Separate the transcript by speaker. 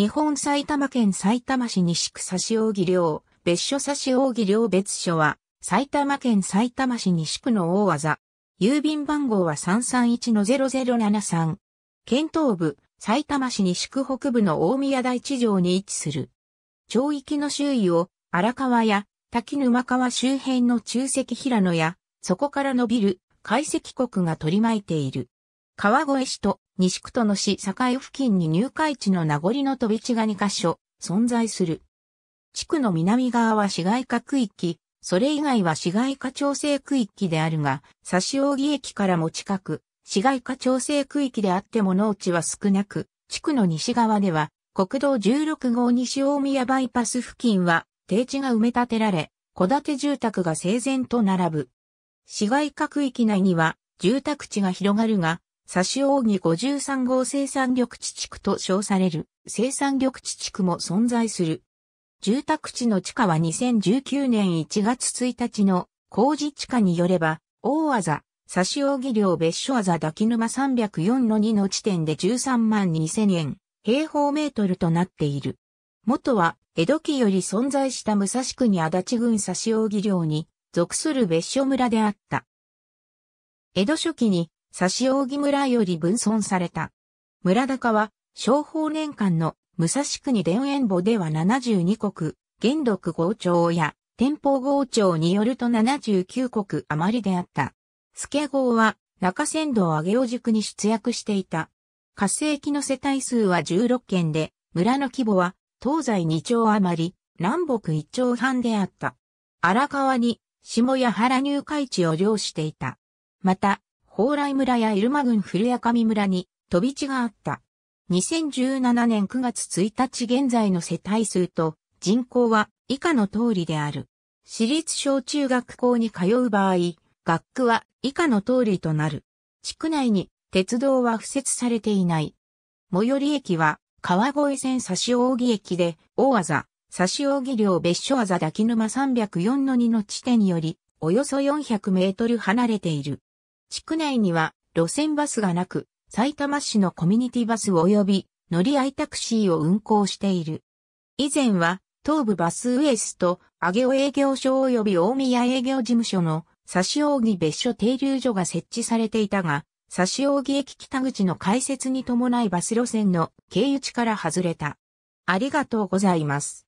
Speaker 1: 日本埼玉県埼玉市西区差し扇領、別所差し扇領別所は、埼玉県埼玉市西区の大技。郵便番号は331-0073。県東部、埼玉市西区北部の大宮台地上に位置する。町域の周囲を荒川や滝沼川周辺の中石平野や、そこから伸びる海石国が取り巻いている。川越市と西区との市境付近に入海地の名残の飛び地が2カ所存在する。地区の南側は市街化区域、それ以外は市街化調整区域であるが、差し扇駅からも近く、市街化調整区域であっても農地は少なく、地区の西側では、国道16号西大宮バイパス付近は、低地が埋め立てられ、戸建て住宅が整然と並ぶ。市街化区域内には、住宅地が広がるが、差し扇53号生産緑地地区と称される生産緑地地区も存在する。住宅地の地下は2019年1月1日の工事地下によれば、大技、差し扇領別所技滝沼304の2の地点で13万2000円、平方メートルとなっている。元は、江戸期より存在した武蔵区に足立郡差し扇領に属する別所村であった。江戸初期にし扇村より分村された。村高は、商法年間の武蔵国田園簿では72国、元禄豪長や天保豪長によると79国余りであった。助豪は中山道上尾塾に出役していた。活性期の世帯数は16件で、村の規模は東西2丁余り、南北1丁半であった。荒川に下や原入海地を漁していた。また、宝来村や入間郡古谷上村に飛び地があった。2017年9月1日現在の世帯数と人口は以下の通りである。私立小中学校に通う場合、学区は以下の通りとなる。地区内に鉄道は敷設されていない。最寄り駅は川越線し扇駅で大技、し、扇量別所技滝沼304の2の地点よりおよそ400メートル離れている。地区内には路線バスがなく、埼玉市のコミュニティバス及び乗り合いタクシーを運行している。以前は東武バスウエスト、上尾営業所及び大宮営業事務所の差し扇別所停留所が設置されていたが、差し扇駅北口の開設に伴いバス路線の経由地から外れた。ありがとうございます。